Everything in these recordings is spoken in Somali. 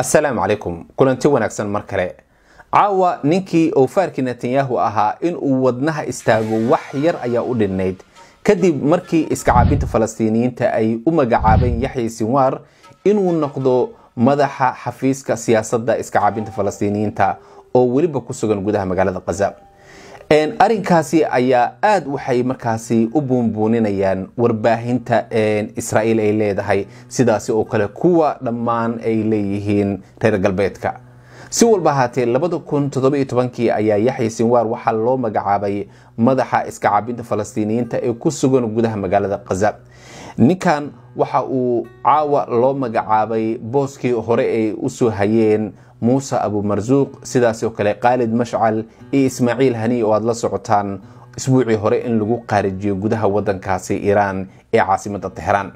assalaamu calaykum kulanti wanaagsan mar kale caawa ninkii oofaarkii netanyahu ahaa in uu wadnaha istaago wax yar ayaa u dhinnayd kadib markii iskacaabinta falastiiniyiinta ay u magacaabeen yaxya sinwaar inuu noqdo madaxa xafiiska siyaasadda iskacaabinta falastiiniyiinta oo weliba ku sugan gudaha magaalada khaza arrinkaasi ayaa aad waxay markaasi u buunbuuninayaan warbaahinta israa'iil ay leedahay sidaasi oo kale kuwa dhammaan ay leeyihiin reer galbeedka si walba ahaatee kii ayaa yaxya sinwaar waxaa loo magacaabay madaxa iskacaabinta falastiiniyiinta ee ku sugan gudaha magaalada khaza ninkan waxa uu caawa loo magacaabay booskii hore ay u soo hayeen muuse abumarsuuq sidaasoo kale khaalid mashcal iyo ismaaciil hani oo aad la socotaan isbuucii hore in lagu qaarijiyo gudaha waddankaasi iiraan ee caasimadda tehraan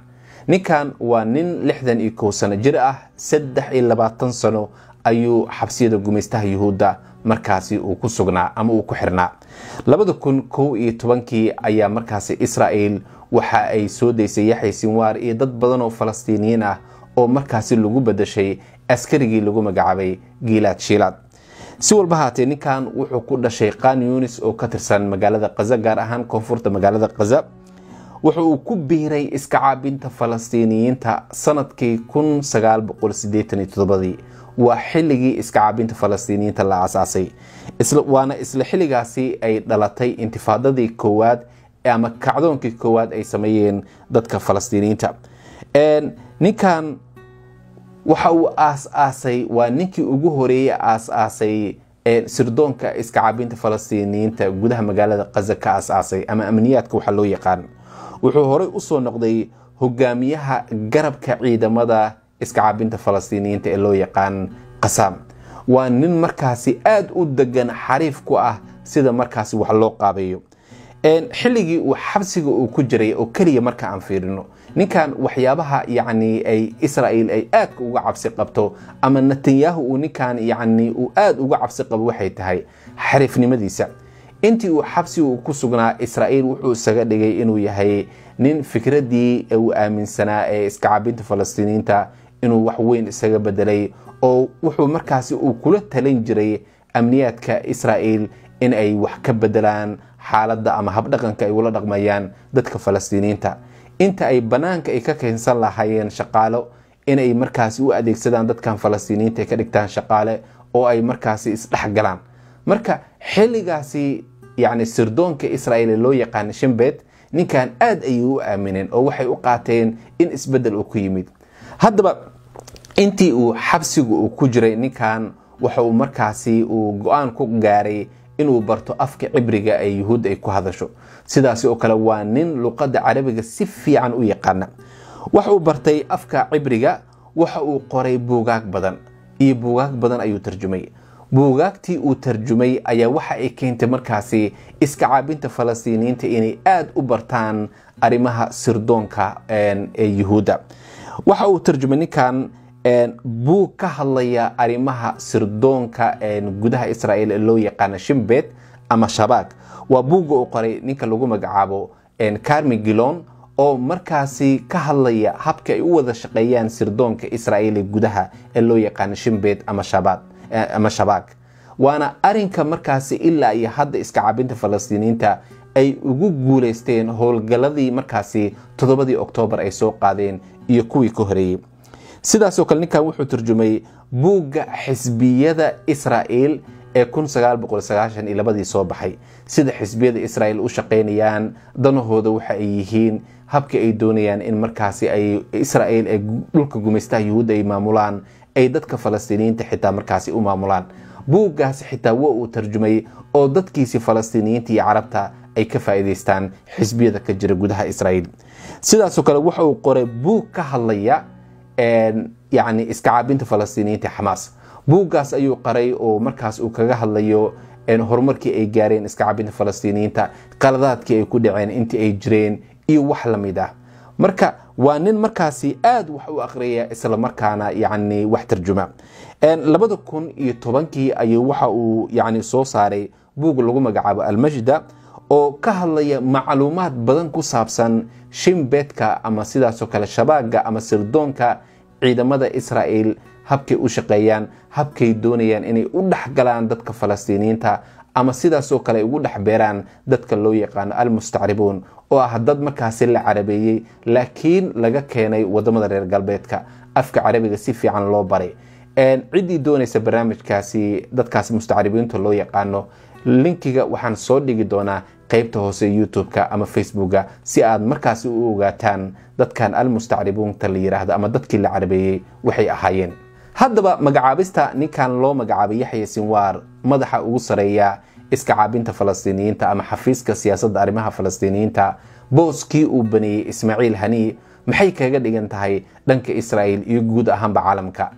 ninkan waa nin lixdan iyo kow sano jir ah saddex iyo labaatan sano ayuu xabsiyada gumaystaha yuhuudda markaasi uu ku sugnaa ama uu ku xirnaa labada kun kow iyo tobankii ayaa markaasi israaiil waxa ay soo daysay yaxya sinwaar iyo dad badan oo falastiiniyiin ah oo markaasi lagu badashay askarigii lagu magacaabay giilaad shiilaad si walba haatee ninkan wuxuu ku dhashay qaan yunis oo ka tirsan magaalada kaza gaar ahaan koonfurta magaalada kaza wuxa uu ku biiray iska caabinta falastiiniyiinta sanadkii waa xilligii iska caabinta falastiiniyiinta la asaasay waana isla xilligaasi ay dhalatay intifaadadii koowaad ama kacdoonkii koowaad ay sameeyeen dadka falastiiniyiinta ninkan waxa uu aas waa ninkii ugu horeeyey aas sirdoonka iskacabinta falastiiniyiinta gudaha magaalada kaza ka aas-aasay ama amniyaadka waxaa loo yaqaan wuxuu horey usoo noqday hogaamiyaha garabka ciidamada iskacabinta falastiiniyiinta ee loo yaqaan qasaam waa nin markaasi aad u degan xariif ku ah sida markaasi wax loo qaabeeyo xilligii uu xabsiga uu ku jiray oo keliya marka aan fiirino ninkan waxyaabaha yacni ay israa'iil ay aadka uga cabsi qabto ama netanyahu uu ninkan yacni uu aad uga cabsi qabo waxay tahay xariifnimadiisa intii uu xabsiga uu ku sugnaa israa'iil wuxuu isaga dhigay inuu yahay nin fikraddii uu aaminsanaa ee iskacabinta falastiiniinta inuu wax weyn isaga bedelay oo wuxuu markaasi uu kula talin jiray amniyaadka israa'iil in ay wax ka bedelaan xaaladda ama habdhaqanka ay ula dhaqmayaan dadka falastiiniyiinta inta ay bannaanka ay ka keensan lahaayeen shaqaalo inay markaasi u adeegsadaan dadkan falastiiniyiinta ay ka dhigtaan shaqaale oo ay markaasi isdhexgalaan marka xilligaasi yacni sirdoonka israa'iil loo yaqaan shimbeed ninkan aad ayay u aamineen oo waxay u qaateen in isbeddel uu ku yimid haddaba intii uu xabsigu uu ku jiray ninkan wuxuu markaasi uu go-aan ku gaaray inuu barto afka cibriga ee yuhuud ay ku hadasho sidaas oo kale waa nin luqadda carabiga si fiican u yaqaana wax uu bartay afka cibriga waxa uu qoray buugaag badan iyo buugaag badan ayuu tarjumay buugaagtii uu tarjumay ayaa waxa ay keentay markaasi iska caabinta falastiiniyiinta inay aad u bartaan arrimaha sirdoonka ee yuhuudda waxa uu tarjumay ninkan buu ka hadlayaa arrimaha sirdoonka gudaha israa'iil ee loo yaqaana shimbet ama shabaag waa buugga uu qoray ninka lagu magacaabo carmi oo markaasi ka hadlaya habka ay u wada shaqeeyaan sirdoonka israa'iil ee gudaha ee loo yaqaano shimbet ama shabaag waana arinka markaasi ilaa iyo hadda iskacabinta falastiiniinta ay ugu guulaysteen howlgalladii markaasi toddobadii oktoobar ay soo qaadeen iyo kuwii ka horeeyey sidaasoo kale ninkan wuxuu tarjumayey buugga xisbiyada israa'iil ee iyo soo baxay sida xisbiyada israa'iil u shaqaynayaan danahooda waxa ay yihiin habka ay doonayaan in markaasi ay israa'iil ee dhulka gumaystaha yuhuudda ay maamulaan ay dadka falastiiniyiinta xitaa markaasi u maamulaan buuggaasi xitaa wa uu tarjumayey oo dadkiisii falastiiniyiinta iyo carabta ay ka faa'iidaystaan xisbiyada ka jira gudaha israa'iil sidaasoo kale waxa uu qoray buug ka hadlaya yani iska caabinta falastiiniyiinta xamaas buuggaas ayuu qaray oo markaas uu kaga hadlayo horumarkii ay gaareen iska caabinta falastiiniyiinta qaladaadkii ay ku dhaceen intii ay jireen iyo wax lamid ah marka waa nin markaasi aad wax u aqriya islamarkaana yani wax tarjuma labada kun iyo tobankii ayuu waxa uu yani soo saaray buug lagu magacaabo almajda oo ka hadlaya macluumaad badan ku saabsan shinbeedka ama sidaasoo kale shabaagga ama sirdoonka ciidamada israa'el habkay u shaqeeyaan habkay doonayaan inay u dhexgalaan dadka falastiiniyiinta ama sidaasoo kale ugu dhex beeraan dadka loo yaqaano almustacribuun oo ah dad markaasi la carabeeyey laakiin laga keenay wadamada reer galbeedka afka carabiga si fiican loo baray ciddii doonaysa barnaamijkaasi dadkaas mustacribiinta loo yaqaano linkiga waxaan soo dhigi doonaa qaybta hoose youtube-ka ama facebooka si aad markaasi u ogaataan dadkan almustacribuunta la yiraahdo ama dadkii la carabeeyey waxay ahaayeen haddaba magacaabista ninkan loo magacaabay yaxya sinwaar madaxa ugu sareeya iska caabinta falastiiniyiinta ama xafiiska siyaasadda arrimaha falastiiniyiinta booskii uu baneeyey ismaaciil haniy maxay kaga dhigan tahay dhanka israa'iil iyo guud ahaanba caalamka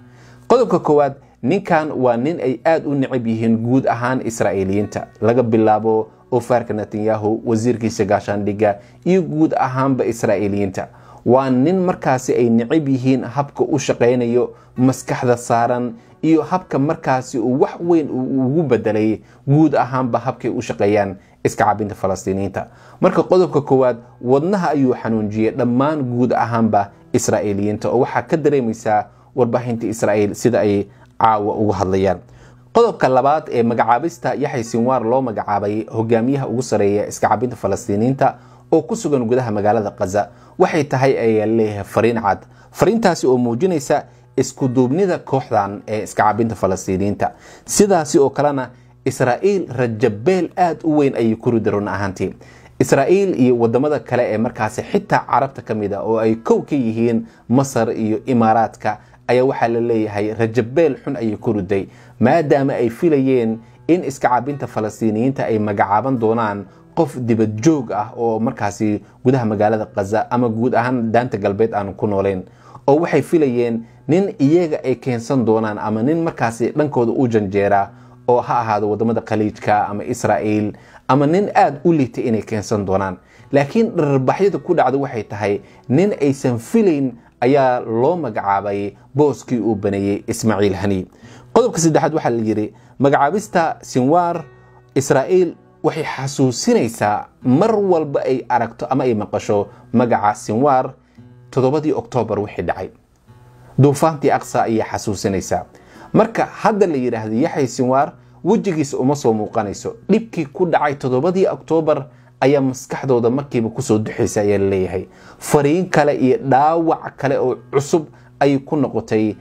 qodobka koowaad ninkan waa nin ay aad u necab yihiin guud ahaan israa'iiliyiinta laga bilaabo oo faarka netanyahu wasiirkiisa gaashaandhigga iyo guud ahaanba israa'iiliyiinta waa nin markaasi ay nicib yihiin habka u shaqaynayo maskaxda saaran iyo habka markaasi uu wax weyn ugu bedelay guud ahaanba habkay u shaqeeyaan iska cabinta falastiiniyiinta marka qodobka koowaad wadnaha ayuu xanuunjiyey dhammaan guud ahaanba israa'iiliyiinta oo waxaa ka dareemaysaa warbaahinta israa'iil sida ay caawa uga hadlayaan qodobka labaad ee magacaabista yaxay sinwaar loo magacaabay hogaamiyaha ugu sareeya iska cabinta falastiiniinta oo ku sugan gudaha magaalada khaza waxay tahay ayaa leeyahay fariin cad fariintaasi oo muujinaysa iskuduubnida kooxdan ee iska cabinta falastiiniinta sidaasi oo kalena israa'iil rajabeel aad u weyn ayay ku rida run ahaantii israa'iil iyo wadamada kale ee markaasi xitaa carabta ka mid a ah oo ay kow ka yihiin masar iyo imaaraadka ayaa waxaa la leeyahay rajabeel xun ayay ku ruday maadaama ay filayeen in iska caabinta falastiiniyiinta ay magacaaban doonaan qof dibad joog ah oo markaasi gudaha magaalada khaza ama guud ahaan daanta galbeed aan ku nooleyn oo waxay filayeen nin iyaga ay keensan doonaan ama nin markaasi dhankooda u janjeera oo ha ahaado waddamada khaliijka ama israa'iil ama nin aada u liitay inay keensan doonaan laakiin dhararbaxyada ku dhacda waxay tahay nin aysan filayn ayaa loo magacaabay booskii uu baneeyey ismaaciil hani qodobka saddexaad waxaa la yidhi magacaabista sinwaar israa'iil waxay xasuusinaysaa mar walba ay aragto ama ay maqasho magaca sinwaar toddobadii oktoobar wixii dhacay duufaantii aqsa ayay xasuusinaysaa marka hadda la yidhaahdo yaxay sinwaar wejigiisa uma soo muuqanayso dhibkii ku dhacay toddobadii oktoobar ayaa maskaxdooda markiiba kusoo duxaysa ayaa laleeyahay fariin kale iyo dhaawac kale oo cusub ayay ku noqotay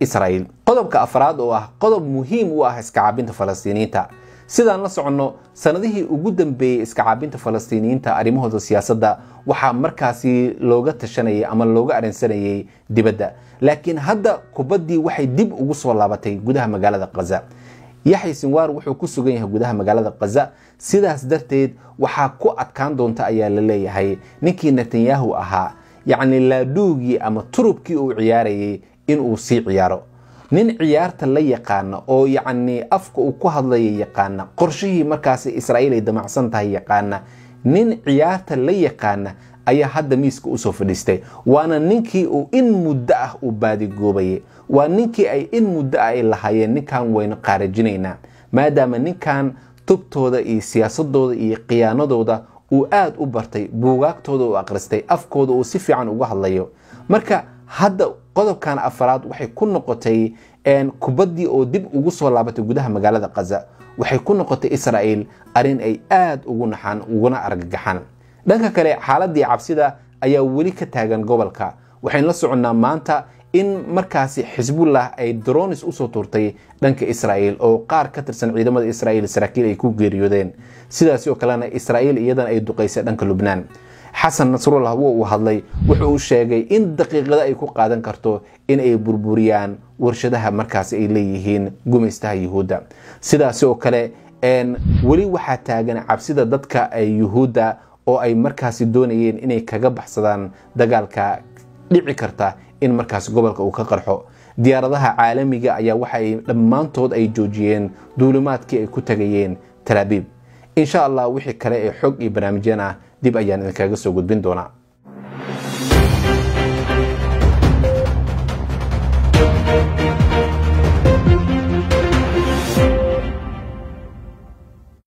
israiil qodobka afraad oo ah qodob muhiim u ah iskacaabinta falastiiniyiinta sidaan la soconno sanadihii ugu dambeeyey iskacaabinta falastiiniyiinta arrimahooda siyaasadda waxaa markaasi looga tashanayay ama looga arinsanayay dibadda laakiin hadda kubaddii waxay dib ugu soo laabatay gudaha magaalada khaza yaxya sinwaar wuxuu ku sugan yahay gudaha magaalada khaza sidaas darteed waxaa ku adkaan doonta ayaa la leeyahay ninkii netanyahu ahaa yacni laadhuugii ama turubkii uu ciyaarayay inuu sii ciyaaro nin ciyaarta la yaqaana oo yacnii afka uu ku hadlaya yaqaana qorshihii markaas israa'iil ay damacsan tahay yaqaana nin ciyaarta la yaqaana ayaa hadda miiska usoo fadhiistay waana ninkii uu in muddo ah u baadigoobaye waa ninkii ay in muddo ah ay lahaayeen ninkan waynu qaarajinaynaa maadaama ninkan tubtooda iyo siyaasadooda iyo khiyaanadooda uu aad u bartay buugaagtooda uu akhristay afkooda uu si fiican uga hadlayo marka hadda qodobkan afaraad waxay ku noqotay kubaddii oo dib ugu soo laabatay gudaha magaalada khaza waxay ku noqotay israa'il arrin ay aad ugu naxaan uguna argagaxaan dhanka kale xaaladii cabsida ayaa weli ka taagan gobolka waxayn la soconnaa maanta in markaasi xisbullah ay dronis usoo tuurtay dhanka israa'iil oo qaar ka tirsan ciidamada israa'iil saraakiil ay ku geeriyoodeen sidaasi oo kalena israa'iil iyadana ay duqaysay dhanka lubnaan xasan nasrullah wo uu hadlay wuxuu uu sheegay in daqiiqada ay ku qaadan karto in ay burburiyaan warshadaha markaasi ay leeyihiin gumaystaha yuhuudda sidaasi oo kale weli waxaa taagan cabsida dadka ay yuhuudda oo ay markaasi doonayeen inay kaga baxsadaan dagaalka dhici karta in markaas gobolka uu ka qarxo diyaaradaha caalamiga ayaa waxaay dhammaantood ay joojiyeen duulimaadkii ay ku tegayeen talaabiib insha allah wixii kale ee xog iyo barnaamijyana dib ayaan idinkaaga soo gudbin doonaa